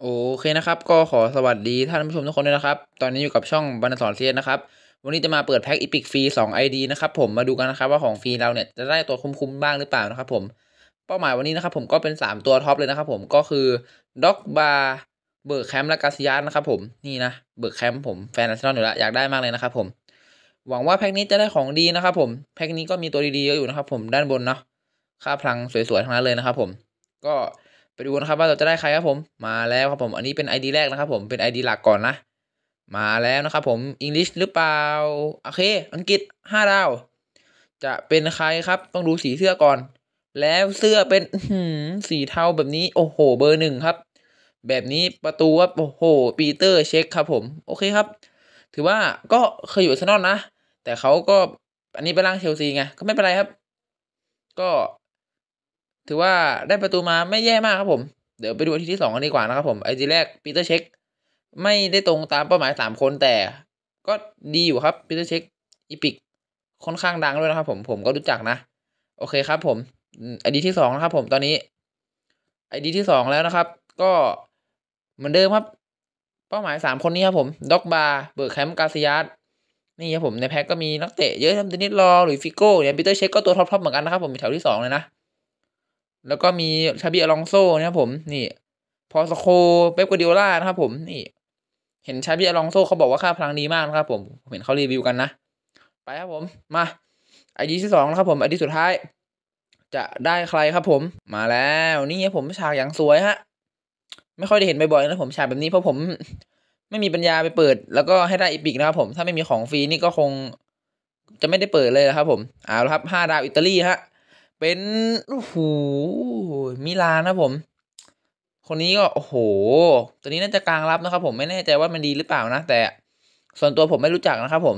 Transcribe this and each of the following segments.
โอเค นะครับ ก็ขอสวัสดีท่านผู้ชมทุกคนด้วยนะครับ ตอนนี้อยู่กับช่องบรรณสอนเซียนนะครับ วันนี้จะมาเปิดแพ็กอีพิกฟรี2 ID นะครับผมมาดูกันนะครับ ว่าของฟรีเราเนี่ยจะได้ตัวคุ้มๆบ้างหรือเปล่านะครับผมเป้าหมายวันนี้นะครับผมก็เป็น 3 ตัวท็อปเลยนะครับผมก็คือด็อกบาร์เบิร์กแคมป์และกาซิยานนะครับผมนี่นะเบิร์กแคมป์ผมแฟนอาร์เซนอลอยู่แล้วอยากได้มากเลยนะครับผม หวังว่าแพ็กนี้จะได้ของดีนะครับผม แพ็กนี้ก็มีตัวดีๆเยอะอยู่นะครับผมด้านบนเนาะค่าพลังสวยๆทั้งนั้นเลยนะครับผม ก็ไปดูนะครับว่าเราจะได้ใครครับ ผมมาแล้วครับผมอันนี้เป็น ID แรกนะครับ ผมเป็น ID หลักก่อนนะมาแล้วนะครับผมอังกฤษหรือเปล่าโอเค อังกฤษ5ดาวจะเป็นใครครับ ต้องดูสีเสื้อก่อน แล้วเสื้อเป็นสีเทาแบบนี้ โอ้โห เบอร์หนึ่งครับ แบบนี้ประตูว่าโอ้โห ปีเตอร์เช็คครับผม โอเคครับ ถือว่าก็เคยอยู่ซนอนนะแต่เขาก็อันนี้ไปล่างเชลซีไงก็ไม่เป็นไรครับ ก็ถือว่าได้ประตูมาไม่แย่มากครับผม เดี๋ยวไปดูที่ที่สองกันดีกว่านะครับผมไอจีแรกปีเตอร์เช็คไม่ได้ตรงตามเป้าหมายสามคนแต่ก็ดีอยู่ครับปีเตอร์เช็คอีพิกค่อนข้างดังด้วยนะครับ ผมผมก็รู้จักนะโอเคครับ ผมไอดีที่สองนะครับ ผมตอนนี้ ไอดี ที่สองแล้วนะครับ ก็เหมือนเดิมครับ เป้าหมายสามคนนี้ครับผมด็อกบาร์เบิร์แคมป์กาซิยาสนี่ครับผมในแพ็กก็มี นักเตะเยอะทำเดนิสลอหรือฟิโก้เนี่ยปีเตอร์เช็คก็ตัวท็อปๆเหมือนกันนะครับผมแถวที่สองเลยนะแล้วก็มีชาบีอลองโซนะครับผมนี่ พอสโคเป๊ปกัวดิโอล่านะครับผมนี่ เห็นชาบีอลองโซเขาบอกว่าค่าพลังดีมากนะครับ ผม ผมเห็นเขารีวิวกันนะไปครับ ผม มา ไอดีที่สองนะครับผมไอดีสุดท้าย จะได้ใครครับ ผม มาแล้วนี่ครับผมฉากอย่างสวยฮะไม่ค่อยได้เห็นบ่อยๆนะ ผมฉากแบบนี้เพราะผม ไม่มีปัญญาไปเปิด แล้วก็ให้ได้อีพิกนะครับผม ถ้าไม่มีของฟรีนี่ก็คงจะไม่ได้เปิดเลยนะครับ ผม เอาละครับห้าดาวอิตาลีฮะเป็นโอ้โหมิลานนะผม คนนี้ก็โอ้โหตัวนี้น่าจะกลางรับนะครับผมไม่แน่ใจว่ามันดีหรือเปล่านะแต่ส่วนตัวผมไม่รู้จักนะครับ ผม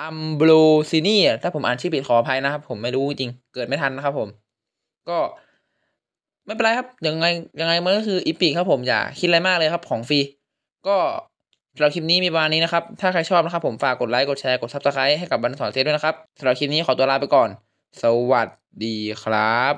อัมบลูซินี่ถ้าผมอ่านชื่อผิดขออภัยนะครับ ผมไม่รู้จริงเกิดไม่ทันนะครับ ผม ก็ไม่เป็นไรครับ ยังไงยังไงมันก็คืออีปีครับ ผมอย่าคิดอะไรมากเลยครับ ของฟรีก็สำหรับคลิปนี้มีประมาณนี้นะครับถ้าใครชอบนะครับผมฝากกดไลค์กดแชร์กดซับสไครต์ให้กับบรรสอนเซตด้วยนะครับสำหรับคลิปนี้ขอตัวลาไปก่อนสวัสดีครับ